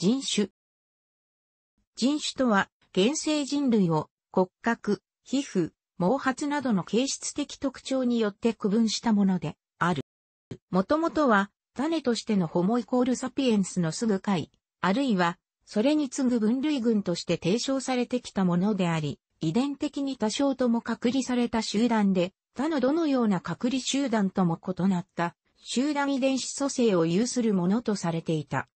人種。人種とは、現生人類を骨格、皮膚、毛髪などの形質的特徴によって区分したものである。もともとは、種としてのホモイコールサピエンスのすぐ解、あるいは、それに次ぐ分類群として提唱されてきたものであり、遺伝的に多少とも隔離された集団で、他のどのような隔離集団とも異なった集団遺伝子組成を有するものとされていた。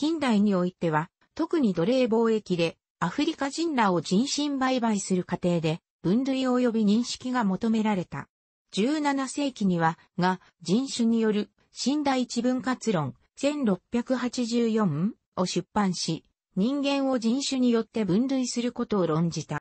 近代においては、特に奴隷貿易で、アフリカ人らを人身売買する過程で、分類及び認識が求められた。17世紀には、が、人種による、新第一分割論、1684を出版し、人間を人種によって分類することを論じた。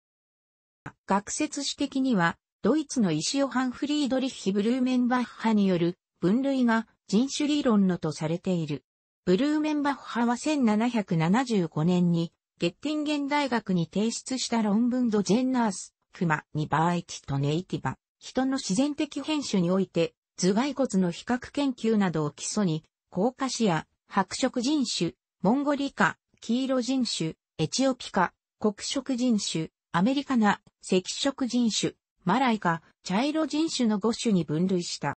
学説史的には、ドイツのイシオハン・フリードリッヒ・ブルーメンバッハによる分類が人種理論のとされている。ブルーメンバッハは1775年に、ゲッティンゲン大学に提出した論文ドジェンナース、クマ、ニバーイティとネイティバ、人の自然的変種において、頭蓋骨の比較研究などを基礎に、コーカシア、白色人種、モンゴリカ、黄色人種、エチオピカ、黒色人種、アメリカナ、赤色人種、マライカ、茶色人種の5種に分類した。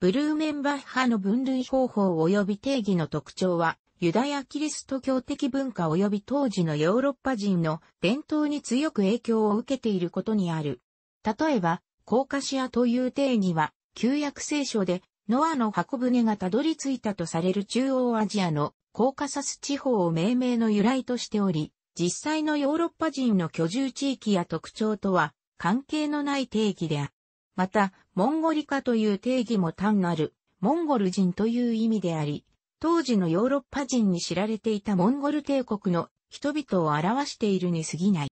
ブルーメンバッハの分類方法及び定義の特徴は、ユダヤキリスト教的文化及び当時のヨーロッパ人の伝統に強く影響を受けていることにある。例えば、コーカシアという定義は、旧約聖書で、ノアの箱舟がたどり着いたとされる中央アジアのコーカサス地方を命名の由来としており、実際のヨーロッパ人の居住地域や特徴とは関係のない定義である。また、モンゴリカという定義も単なる、モンゴル人という意味であり、当時のヨーロッパ人に知られていたモンゴル帝国の人々を表しているに過ぎない。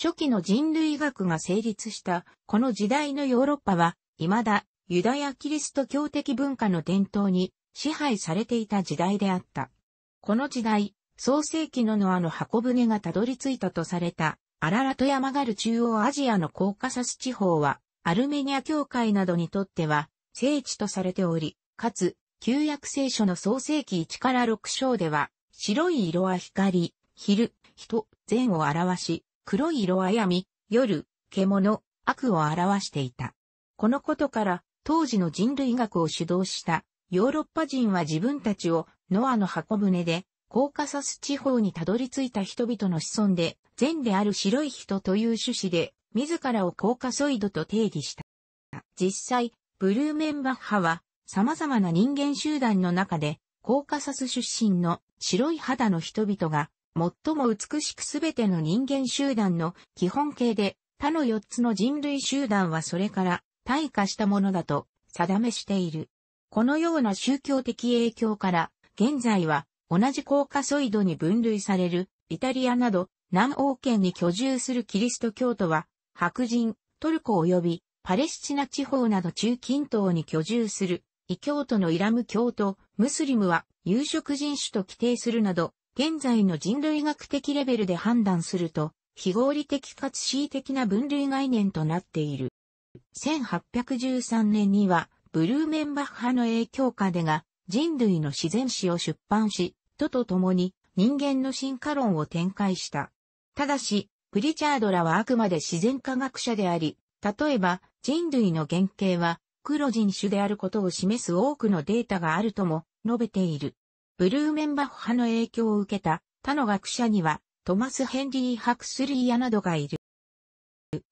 初期の人類学が成立したこの時代のヨーロッパは、未だユダヤ・キリスト教的文化の伝統に支配されていた時代であった。この時代、創世紀のノアの箱舟がたどり着いたとされた、アララト山ガル中央アジアのコーカサス地方は、アルメニア教会などにとっては聖地とされており、かつ、旧約聖書の創世記1から6章では、白い色は光、昼、人、善を表し、黒い色は闇、夜、獣、悪を表していた。このことから、当時の人類学を主導したヨーロッパ人は自分たちをノアの箱舟でコーカサス地方にたどり着いた人々の子孫で善である白い人という趣旨で自らをコーカソイドと定義した。実際、ブルーメンバッハは様々な人間集団の中で、コーカサス出身の白い肌の人々が、最も美しくすべての人間集団の基本形で、他の4つの人類集団はそれから退化したものだと定めしている。このような宗教的影響から、現在は同じコーカソイドに分類されるイタリアなど南欧圏に居住するキリスト教徒は白人、トルコ及びパレスチナ地方など中近東に居住する、異教徒のイラム教徒、ムスリムは有色人種と規定するなど、現在の人類学的レベルで判断すると、非合理的かつ恣意的な分類概念となっている。1813年には、ブルーメンバッハの影響下でが、人類の自然史を出版し、ととともに人間の進化論を展開した。ただし、プリチャードらはあくまで自然科学者であり、例えば人類の原型は黒人種であることを示す多くのデータがあるとも述べている。ブルーメンバッハの影響を受けた他の学者にはトマス・ヘンリー・ハクスリーやなどがいる。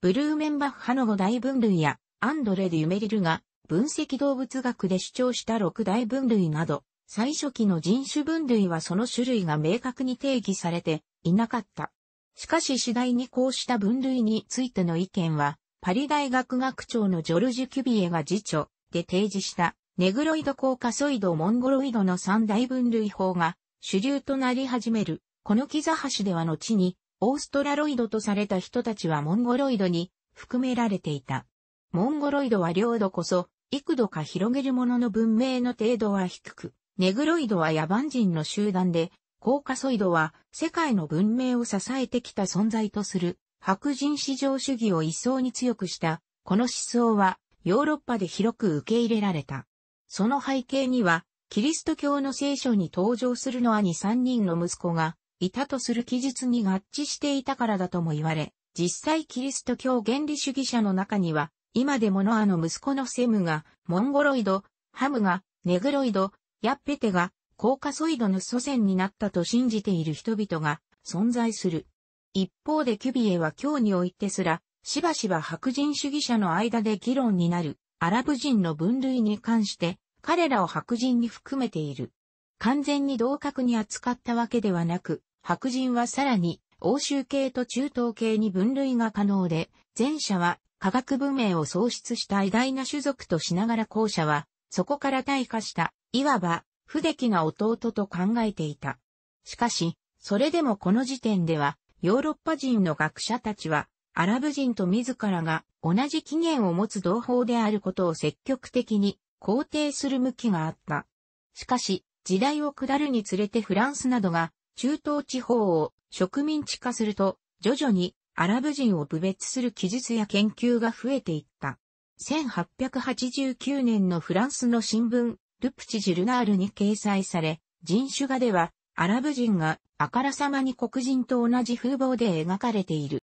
ブルーメンバッハの五大分類やアンドレ・デュメリルが分析動物学で主張した六大分類など、最初期の人種分類はその種類が明確に定義されていなかった。しかし次第にこうした分類についての意見は、パリ大学学長のジョルジュ・キュビエが辞書で提示したネグロイドコーカソイド・モンゴロイドの三大分類法が主流となり始める。このキザハシでは後にオーストラロイドとされた人たちはモンゴロイドに含められていた。モンゴロイドは領土こそ幾度か広げるものの文明の程度は低く、ネグロイドは野蛮人の集団でコーカソイドは世界の文明を支えてきた存在とする白人至上主義を一層に強くした、この思想はヨーロッパで広く受け入れられた。その背景には、キリスト教の聖書に登場するの兄3人の息子がいたとする記述に合致していたからだとも言われ、実際キリスト教原理主義者の中には、今でもノアの息子のセムが、モンゴロイド、ハムが、ネグロイド、ヤッペテが、高カソイドの祖先になったと信じている人々が存在する。一方でキュビエは今日においてすら、しばしば白人主義者の間で議論になる、アラブ人の分類に関して、彼らを白人に含めている。完全に同格に扱ったわけではなく、白人はさらに欧州系と中東系に分類が可能で、前者は科学文明を創出した偉大な種族としながら後者は、そこから退化した、いわば不出来な弟と考えていた。しかし、それでもこの時点では、ヨーロッパ人の学者たちは、アラブ人と自らが同じ起源を持つ同胞であることを積極的に肯定する向きがあった。しかし、時代を下るにつれてフランスなどが中東地方を植民地化すると、徐々にアラブ人を侮蔑する記述や研究が増えていった。1889年のフランスの新聞、ルプチジルナールに掲載され、人種画では、アラブ人があからさまに黒人と同じ風貌で描かれている。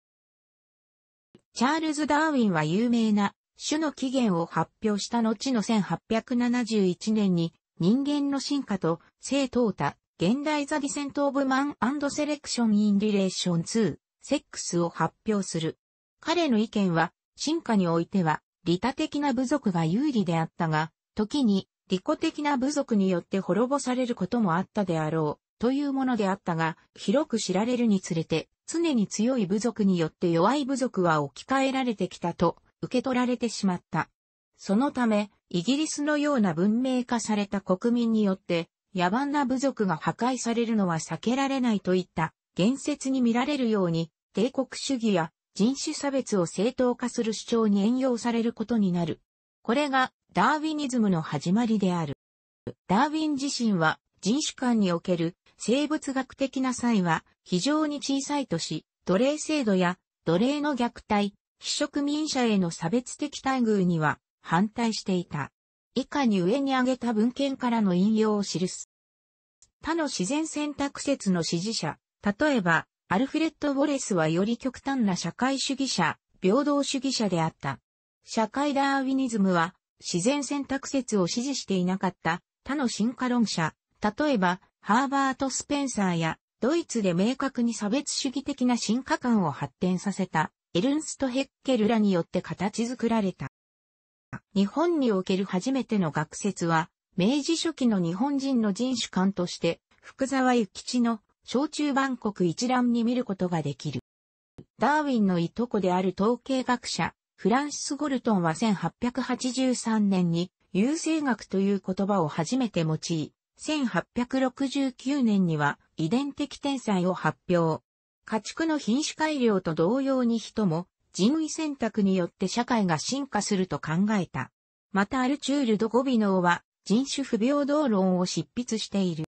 チャールズ・ダーウィンは有名な種の起源を発表した後の1871年に人間の進化と性淘汰、現代ザ・ディセント・オブ・マン・セレクション・イン・リレーションツー・セックスを発表する。彼の意見は進化においては利他的な部族が有利であったが、時に利己的な部族によって滅ぼされることもあったであろう、というものであったが、広く知られるにつれて、常に強い部族によって弱い部族は置き換えられてきたと、受け取られてしまった。そのため、イギリスのような文明化された国民によって、野蛮な部族が破壊されるのは避けられないといった、言説に見られるように、帝国主義や人種差別を正当化する主張に援用されることになる。これがダーウィニズムの始まりである。ダーウィン自身は人種間における生物学的な際は非常に小さいとし、奴隷制度や奴隷の虐待、非植民者への差別的待遇には反対していた。以下に上に挙げた文献からの引用を記す。他の自然選択説の支持者、例えば、アルフレッド・ウォレスはより極端な社会主義者、平等主義者であった。社会ダーウィニズムは、自然選択説を支持していなかった他の進化論者、例えば、ハーバート・スペンサーや、ドイツで明確に差別主義的な進化観を発展させた、エルンスト・ヘッケルらによって形作られた。日本における初めての学説は、明治初期の日本人の人種観として、福沢諭吉の小中万国一覧に見ることができる。ダーウィンのいとこである統計学者、フランシス・ゴルトンは1883年に、優生学という言葉を初めて用い、1869年には遺伝的天才を発表。家畜の品種改良と同様に人も人為選択によって社会が進化すると考えた。またアルチュール・ド・ゴビノーは人種不平等論を執筆している。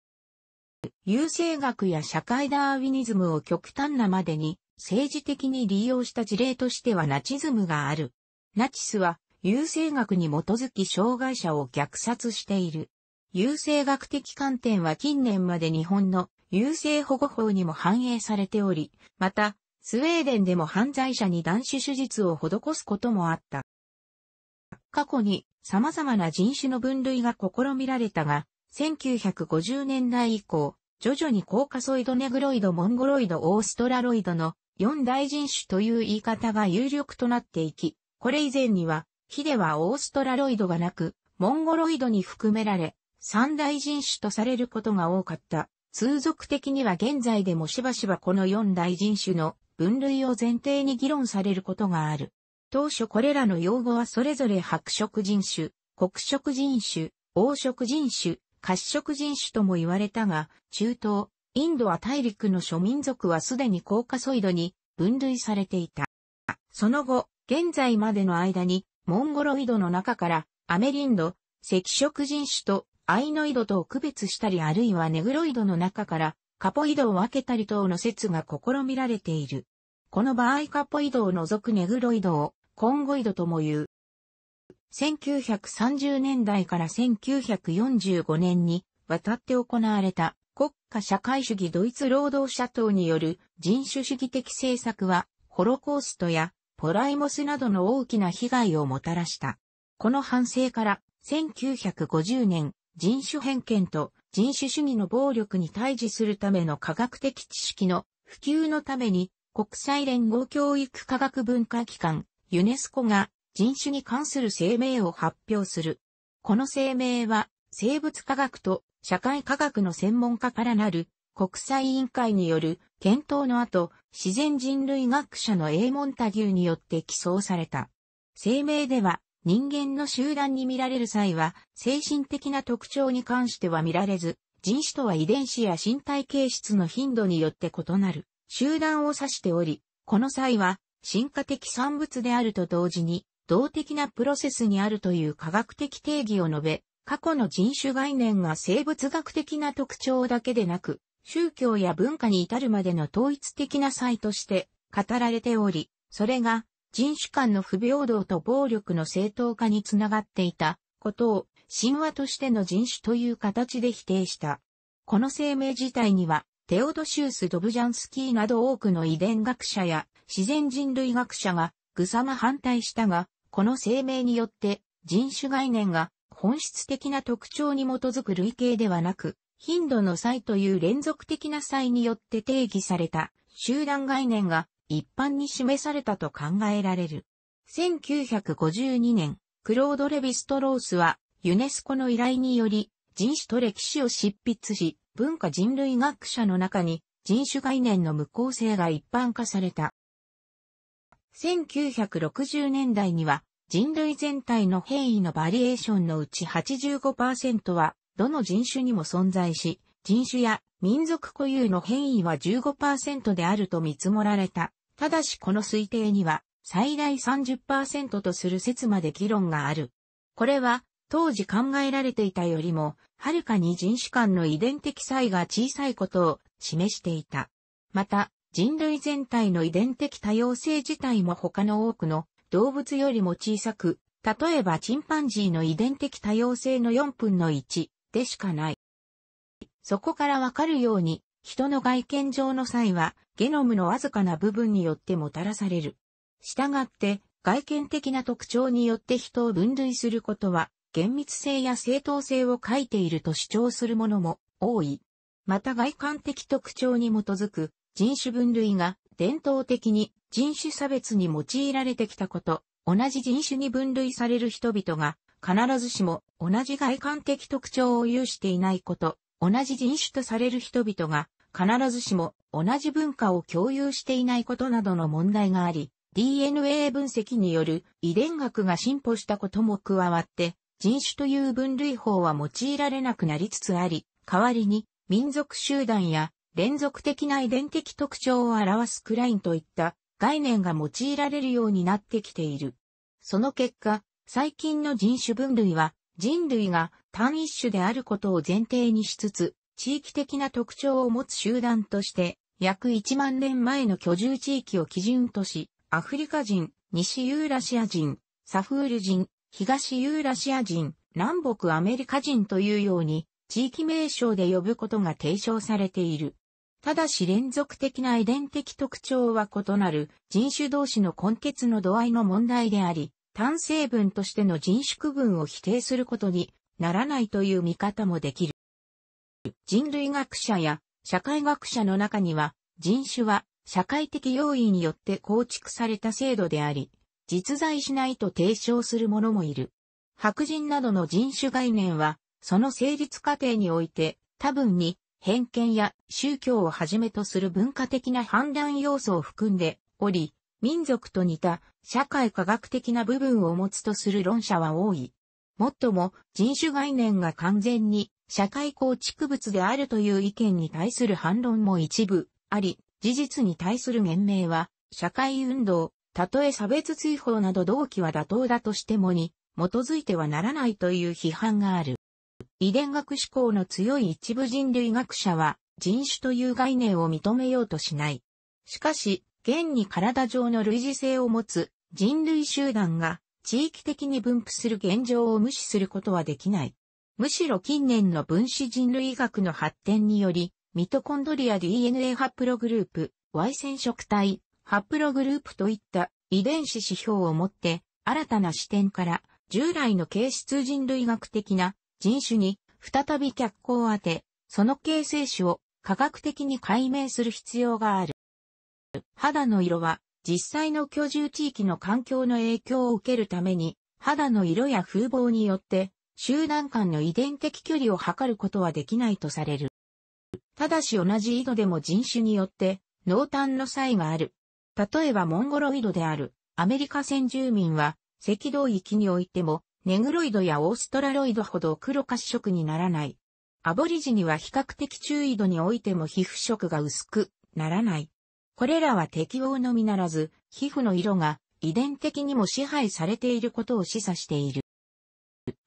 優生学や社会ダーウィニズムを極端なまでに政治的に利用した事例としてはナチズムがある。ナチスは優生学に基づき障害者を虐殺している。優生学的観点は近年まで日本の優生保護法にも反映されており、また、スウェーデンでも犯罪者に男子手術を施すこともあった。過去に様々な人種の分類が試みられたが、1950年代以降、徐々にコーカソイドネグロイドモンゴロイドオーストラロイドの四大人種という言い方が有力となっていき、これ以前には、ヒではオーストラロイドがなく、モンゴロイドに含められ、三大人種とされることが多かった。通俗的には現在でもしばしばこの四大人種の分類を前提に議論されることがある。当初これらの用語はそれぞれ白色人種、黒色人種、黄色人種、褐色人種とも言われたが、中東、インドは大陸の諸民族はすでにコーカソイドに分類されていた。その後、現在までの間に、モンゴロイドの中から、アメリンド、赤色人種とアイノイドとを区別したりあるいはネグロイドの中からカポイドを分けたり等の説が試みられている。この場合カポイドを除くネグロイドをコンゴイドとも言う。1930年代から1945年に渡って行われた国家社会主義ドイツ労働者党による人種主義的政策はホロコーストやポライモスなどの大きな被害をもたらした。この反省から1950年人種偏見と人種主義の暴力に対峙するための科学的知識の普及のために国際連合教育科学文化機関ユネスコが人種に関する声明を発表する。この声明は、生物科学と社会科学の専門家からなる国際委員会による検討の後、自然人類学者のエーモンタギューによって起草された。声明では、人間の集団に見られる際は、精神的な特徴に関しては見られず、人種とは遺伝子や身体形質の頻度によって異なる集団を指しており、この際は、進化的産物であると同時に、動的なプロセスにあるという科学的定義を述べ、過去の人種概念が生物学的な特徴だけでなく、宗教や文化に至るまでの統一的な際として語られており、それが人種間の不平等と暴力の正当化につながっていたことを神話としての人種という形で否定した。この声明自体には、テオドシウス・ドブジャンスキーなど多くの遺伝学者や自然人類学者がぐさま反対したが、この声明によって人種概念が本質的な特徴に基づく類型ではなく、頻度の差という連続的な差によって定義された集団概念が一般に示されたと考えられる。1952年、クロード・レヴィストロースはユネスコの依頼により人種と歴史を執筆し、文化人類学者の中に人種概念の無効性が一般化された。1960年代には人類全体の変異のバリエーションのうち85%はどの人種にも存在し、人種や民族固有の変異は15%であると見積もられた。ただしこの推定には最大30%とする説まで議論がある。これは当時考えられていたよりも、はるかに人種間の遺伝的差異が小さいことを示していた。また、人類全体の遺伝的多様性自体も他の多くの動物よりも小さく、例えばチンパンジーの遺伝的多様性の4分の1でしかない。そこからわかるように、人の外見上の際は、ゲノムのわずかな部分によってもたらされる。従って、外見的な特徴によって人を分類することは、厳密性や正当性を欠いていると主張するものも多い。また外観的特徴に基づく人種分類が伝統的に人種差別に用いられてきたこと、同じ人種に分類される人々が必ずしも同じ外観的特徴を有していないこと、同じ人種とされる人々が必ずしも同じ文化を共有していないことなどの問題があり、DNA 分析による遺伝学が進歩したことも加わって、人種という分類法は用いられなくなりつつあり、代わりに民族集団や連続的な遺伝的特徴を表すクラインといった概念が用いられるようになってきている。その結果、最近の人種分類は人類が単一種であることを前提にしつつ、地域的な特徴を持つ集団として、約1万年前の居住地域を基準とし、アフリカ人、西ユーラシア人、サフール人、東ユーラシア人、南北アメリカ人というように、地域名称で呼ぶことが提唱されている。ただし連続的な遺伝的特徴は異なる人種同士の根血の度合いの問題であり、単成分としての人種区分を否定することにならないという見方もできる。人類学者や社会学者の中には、人種は社会的要因によって構築された制度であり、実在しないと提唱する者もいる。白人などの人種概念は、その成立過程において多分に偏見や宗教をはじめとする文化的な判断要素を含んでおり、民族と似た社会科学的な部分を持つとする論者は多い。もっとも人種概念が完全に社会構築物であるという意見に対する反論も一部あり、事実に対する言明は社会運動、たとえ差別追放など動機は妥当だとしてもに基づいてはならないという批判がある。遺伝学思考の強い一部人類学者は人種という概念を認めようとしない。しかし、現に体上の類似性を持つ人類集団が地域的に分布する現状を無視することはできない。むしろ近年の分子人類学の発展により、ミトコンドリア DNA ハプログループ、Y 染色体、ハプログループといった遺伝子指標をもって、新たな視点から従来の形質人類学的な人種に再び脚光を当て、その形成種を科学的に解明する必要がある。肌の色は実際の居住地域の環境の影響を受けるために、肌の色や風貌によって集団間の遺伝的距離を測ることはできないとされる。ただし同じ井戸でも人種によって濃淡の差異がある。例えばモンゴロイドであるアメリカ先住民は赤道域においてもネグロイドやオーストラロイドほど黒褐色にならない。アボリジニは比較的中緯度においても皮膚色が薄くならない。これらは適応のみならず、皮膚の色が遺伝的にも支配されていることを示唆している。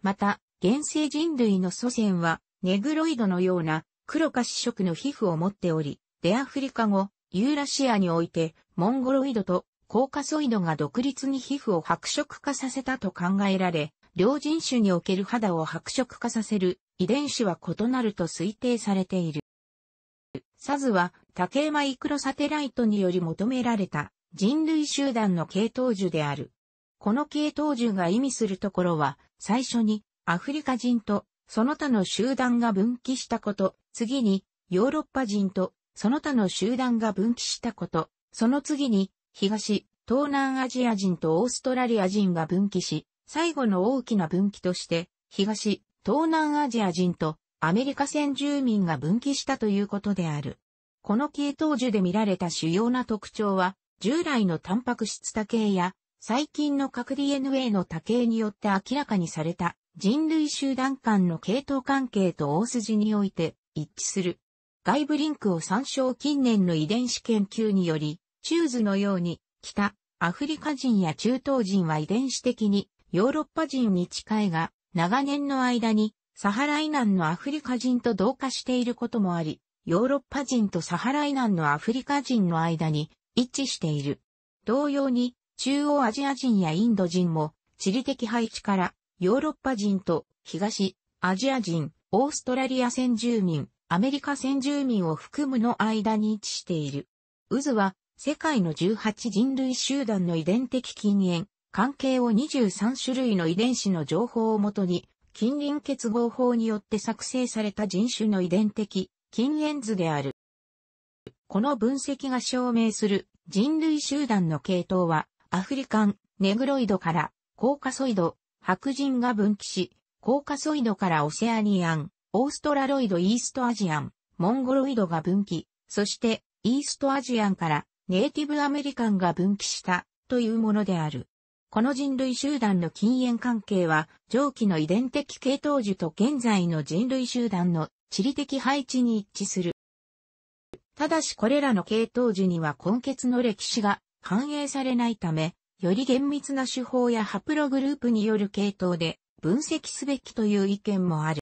また、原生人類の祖先は、ネグロイドのような黒褐色の皮膚を持っており、デアフリカ後、ユーラシアにおいて、モンゴロイドとコーカソイドが独立に皮膚を白色化させたと考えられ、両人種における肌を白色化させる遺伝子は異なると推定されている。サズは竹マイクロサテライトにより求められた人類集団の系統樹である。この系統樹が意味するところは、最初にアフリカ人とその他の集団が分岐したこと、次にヨーロッパ人とその他の集団が分岐したこと、その次に東、東南アジア人とオーストラリア人が分岐し、最後の大きな分岐として、東、東南アジア人とアメリカ先住民が分岐したということである。この系統樹で見られた主要な特徴は、従来のタンパク質多系や、最近の核 DNA の多系によって明らかにされた人類集団間の系統関係と大筋において一致する。外部リンクを参照近年の遺伝子研究により、チューズのように、北、アフリカ人や中東人は遺伝子的にヨーロッパ人に近いが、長年の間にサハラナ南のアフリカ人と同化していることもあり、ヨーロッパ人とサハラナ南のアフリカ人の間に一致している。同様に、中央アジア人やインド人も地理的配置からヨーロッパ人と東アジア人、オーストラリア先住民、アメリカ先住民を含むの間に位置している。渦は世界の18人類集団の遺伝的禁煙、関係を23種類の遺伝子の情報をもとに、近隣結合法によって作成された人種の遺伝的近縁図である。この分析が証明する人類集団の系統は、アフリカン、ネグロイドから、コーカソイド、白人が分岐し、コーカソイドからオセアニアン、オーストラロイド、イーストアジアン、モンゴロイドが分岐、そして、イーストアジアンからネイティブアメリカンが分岐したというものである。この人類集団の禁煙関係は、上記の遺伝的系統樹と現在の人類集団の地理的配置に一致する。ただしこれらの系統樹には根血の歴史が反映されないため、より厳密な手法やハプログループによる系統で分析すべきという意見もある。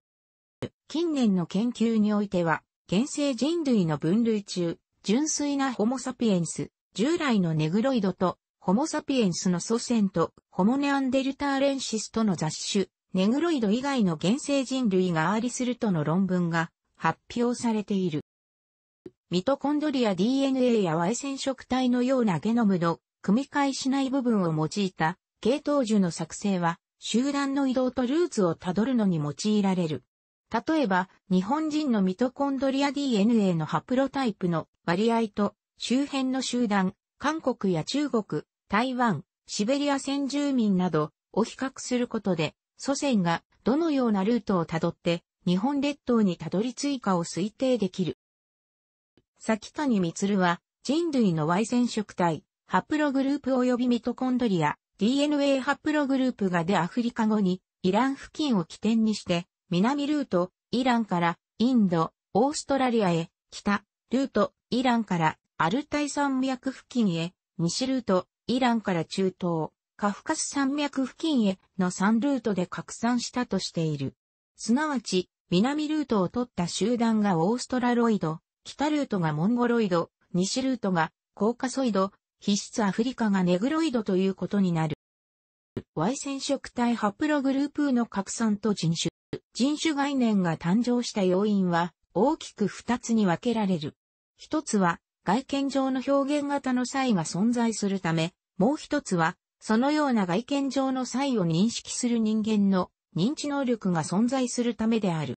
近年の研究においては、現生人類の分類中、純粋なホモサピエンス、従来のネグロイドとホモサピエンスの祖先とホモネアンデルターレンシスとの雑種、ネグロイド以外の原生人類がアーリスルとの論文が発表されている。ミトコンドリア DNA や Y 染色体のようなゲノムの組み替えしない部分を用いた系統樹の作成は集団の移動とルーツをたどるのに用いられる。例えば、日本人のミトコンドリア DNA のハプロタイプの割合と周辺の集団、韓国や中国、台湾、シベリア先住民などを比較することで、祖先がどのようなルートをたどって日本列島にたどり着いかを推定できる。先谷光は人類の Y 染色体、ハプログループ及びミトコンドリア、DNA ハプログループがでアフリカ語にイラン付近を起点にして、南ルート、イランからインド、オーストラリアへ、北、ルート、イランからアルタイ山脈付近へ、西ルート、イランから中東、カフカス山脈付近への3ルートで拡散したとしている。すなわち、南ルートを取った集団がオーストラロイド、北ルートがモンゴロイド、西ルートがコーカソイド、必須アフリカがネグロイドということになる。Y 染色体ハプログループの拡散と人種。人種概念が誕生した要因は大きく2つに分けられる。一つは外見上の表現型の差異が存在するため、もう一つは、そのような外見上の差異を認識する人間の認知能力が存在するためである。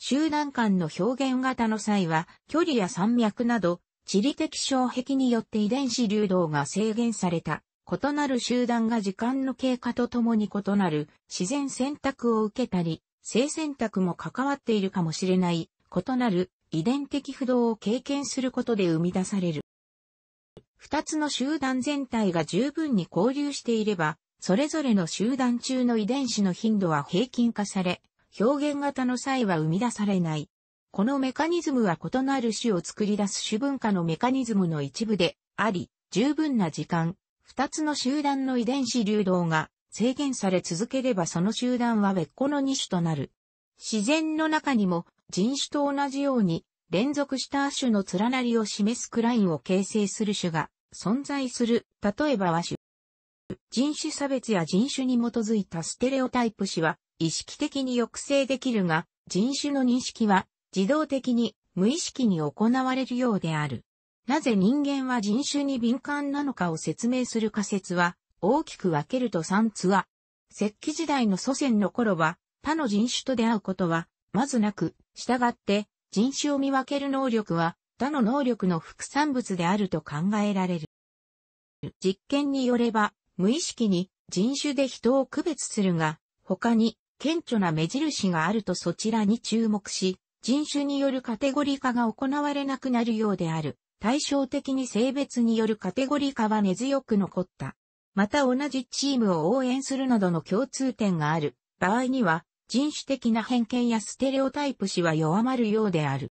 集団間の表現型の際は、距離や山脈など、地理的障壁によって遺伝子流動が制限された、異なる集団が時間の経過とともに異なる自然選択を受けたり、性選択も関わっているかもしれない、異なる遺伝的不動を経験することで生み出される。二つの集団全体が十分に交流していれば、それぞれの集団中の遺伝子の頻度は平均化され、表現型の際は生み出されない。このメカニズムは異なる種を作り出す種文化のメカニズムの一部であり、十分な時間、二つの集団の遺伝子流動が制限され続ければその集団は別個の二種となる。自然の中にも人種と同じように、連続した亜種の連なりを示すクラインを形成する種が存在する。例えば和種。人種差別や人種に基づいたステレオタイプ種は意識的に抑制できるが、人種の認識は自動的に無意識に行われるようである。なぜ人間は人種に敏感なのかを説明する仮説は大きく分けると3つは、石器時代の祖先の頃は他の人種と出会うことはまずなく、従って、人種を見分ける能力は、他の能力の副産物であると考えられる。実験によれば、無意識に人種で人を区別するが、他に顕著な目印があるとそちらに注目し、人種によるカテゴリー化が行われなくなるようである。対照的に性別によるカテゴリー化は根強く残った。また同じチームを応援するなどの共通点がある場合には、人種的な偏見やステレオタイプ氏は弱まるようである。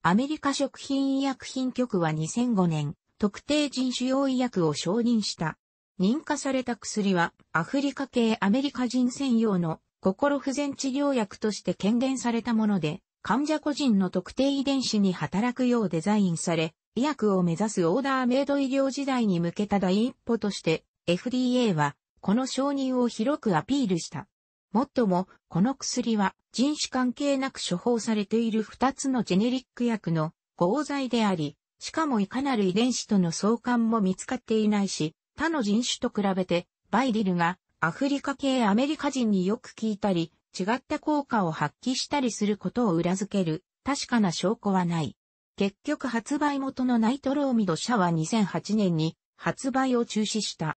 アメリカ食品医薬品局は2005年、特定人種用医薬を承認した。認可された薬は、アフリカ系アメリカ人専用の心不全治療薬として権限されたもので、患者個人の特定遺伝子に働くようデザインされ、医薬を目指すオーダーメイド医療時代に向けた第一歩として、FDA は、この承認を広くアピールした。もっとも、この薬は人種関係なく処方されている2つのジェネリック薬の合剤であり、しかもいかなる遺伝子との相関も見つかっていないし、他の人種と比べて、バイディルがアフリカ系アメリカ人によく聞いたり、違った効果を発揮したりすることを裏付ける、確かな証拠はない。結局発売元のナイトローミド社は2008年に発売を中止した。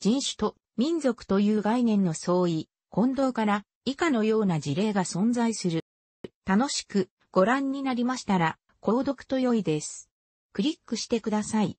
人種と民族という概念の相違、近藤から以下のような事例が存在する。楽しくご覧になりましたら、購読と良いです。クリックしてください。